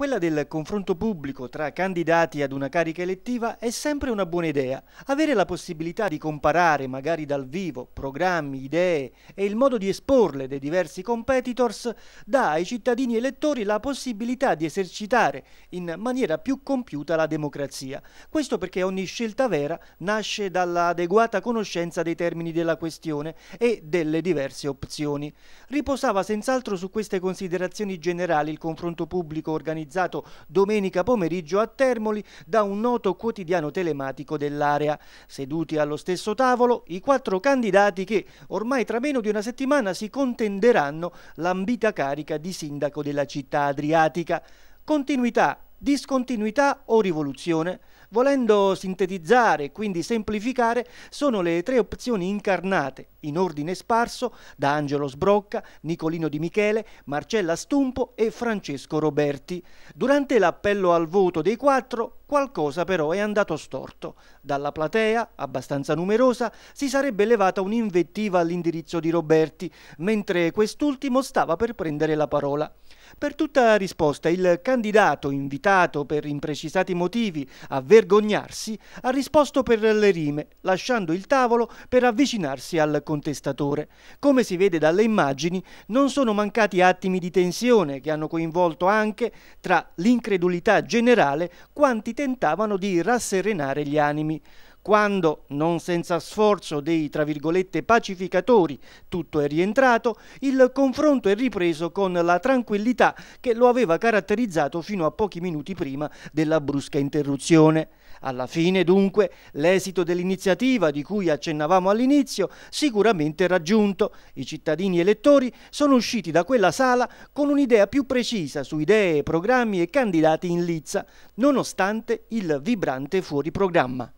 Quella del confronto pubblico tra candidati ad una carica elettiva è sempre una buona idea. Avere la possibilità di comparare, magari dal vivo, programmi, idee e il modo di esporle dei diversi competitors dà ai cittadini elettori la possibilità di esercitare in maniera più compiuta la democrazia. Questo perché ogni scelta vera nasce dall'adeguata conoscenza dei termini della questione e delle diverse opzioni. Riposava senz'altro su queste considerazioni generali il confronto pubblico organizzato realizzato domenica pomeriggio a Termoli da un noto quotidiano telematico dell'area. Seduti allo stesso tavolo i quattro candidati che ormai tra meno di una settimana si contenderanno l'ambita carica di sindaco della città adriatica. Continuità Discontinuità o rivoluzione, volendo sintetizzare e quindi semplificare, sono le tre opzioni incarnate, in ordine sparso, da Angelo Sbrocca, Nicolino Di Michele, Marcella Stumpo e Francesco Roberti. Durante l'appello al voto dei quattro, qualcosa però è andato storto. Dalla platea, abbastanza numerosa, si sarebbe levata un'invettiva all'indirizzo di Roberti, mentre quest'ultimo stava per prendere la parola. Per tutta risposta il candidato, invitato per imprecisati motivi a vergognarsi, ha risposto per le rime, lasciando il tavolo per avvicinarsi al contestatore. Come si vede dalle immagini, non sono mancati attimi di tensione che hanno coinvolto anche, tra l'incredulità generale, quanti tentavano di rasserenare gli animi. Quando, non senza sforzo dei tra virgolette pacificatori, tutto è rientrato, il confronto è ripreso con la tranquillità che lo aveva caratterizzato fino a pochi minuti prima della brusca interruzione. Alla fine, dunque, l'esito dell'iniziativa di cui accennavamo all'inizio sicuramente raggiunto. I cittadini elettori sono usciti da quella sala con un'idea più precisa su idee, programmi e candidati in lizza, nonostante il vibrante fuori programma.